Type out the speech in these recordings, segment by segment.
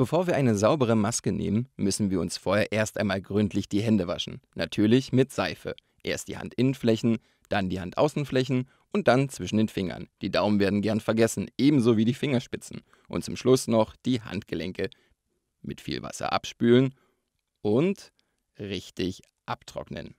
Bevor wir eine saubere Maske nehmen, müssen wir uns vorher erst einmal gründlich die Hände waschen. Natürlich mit Seife. Erst die Handinnenflächen, dann die Handaußenflächen und dann zwischen den Fingern. Die Daumen werden gern vergessen, ebenso wie die Fingerspitzen. Und zum Schluss noch die Handgelenke. Mit viel Wasser abspülen und richtig abtrocknen.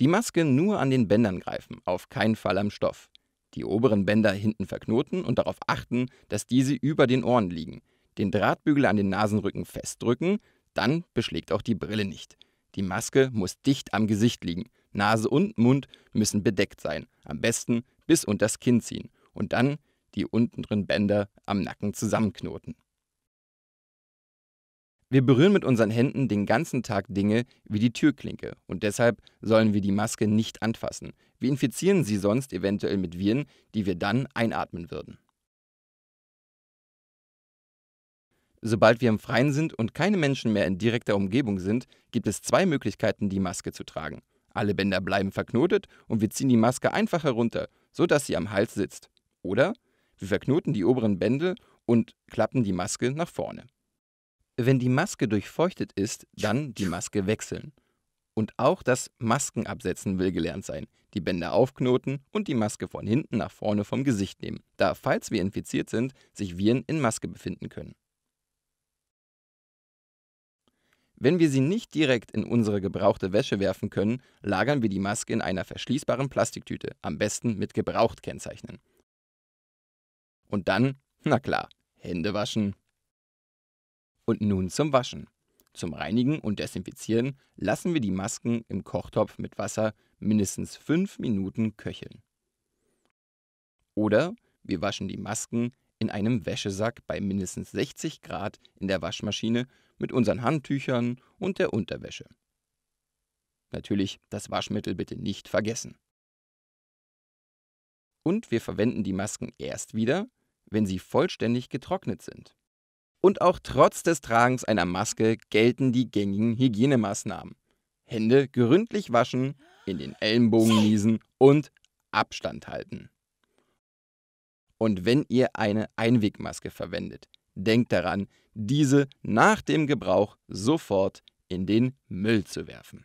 Die Maske nur an den Bändern greifen, auf keinen Fall am Stoff. Die oberen Bänder hinten verknoten und darauf achten, dass diese über den Ohren liegen den Drahtbügel an den Nasenrücken festdrücken, dann beschlägt auch die Brille nicht. Die Maske muss dicht am Gesicht liegen. Nase und Mund müssen bedeckt sein, am besten bis unters Kinn ziehen und dann die unteren Bänder am Nacken zusammenknoten. Wir berühren mit unseren Händen den ganzen Tag Dinge wie die Türklinke und deshalb sollen wir die Maske nicht anfassen. Wir infizieren sie sonst eventuell mit Viren, die wir dann einatmen würden. Sobald wir im Freien sind und keine Menschen mehr in direkter Umgebung sind, gibt es zwei Möglichkeiten, die Maske zu tragen. Alle Bänder bleiben verknotet und wir ziehen die Maske einfach herunter, sodass sie am Hals sitzt. Oder wir verknoten die oberen Bände und klappen die Maske nach vorne. Wenn die Maske durchfeuchtet ist, dann die Maske wechseln. Und auch das Maskenabsetzen will gelernt sein. Die Bänder aufknoten und die Maske von hinten nach vorne vom Gesicht nehmen, da, falls wir infiziert sind, sich Viren in Maske befinden können. Wenn wir sie nicht direkt in unsere gebrauchte Wäsche werfen können, lagern wir die Maske in einer verschließbaren Plastiktüte, am besten mit gebraucht kennzeichnen. Und dann, na klar, Hände waschen. Und nun zum Waschen. Zum Reinigen und Desinfizieren lassen wir die Masken im Kochtopf mit Wasser mindestens 5 Minuten köcheln. Oder wir waschen die Masken in einem Wäschesack bei mindestens 60 Grad in der Waschmaschine mit unseren Handtüchern und der Unterwäsche. Natürlich das Waschmittel bitte nicht vergessen. Und wir verwenden die Masken erst wieder, wenn sie vollständig getrocknet sind. Und auch trotz des Tragens einer Maske gelten die gängigen Hygienemaßnahmen. Hände gründlich waschen, in den Ellenbogen niesen und Abstand halten. Und wenn ihr eine Einwegmaske verwendet, denkt daran, diese nach dem Gebrauch sofort in den Müll zu werfen.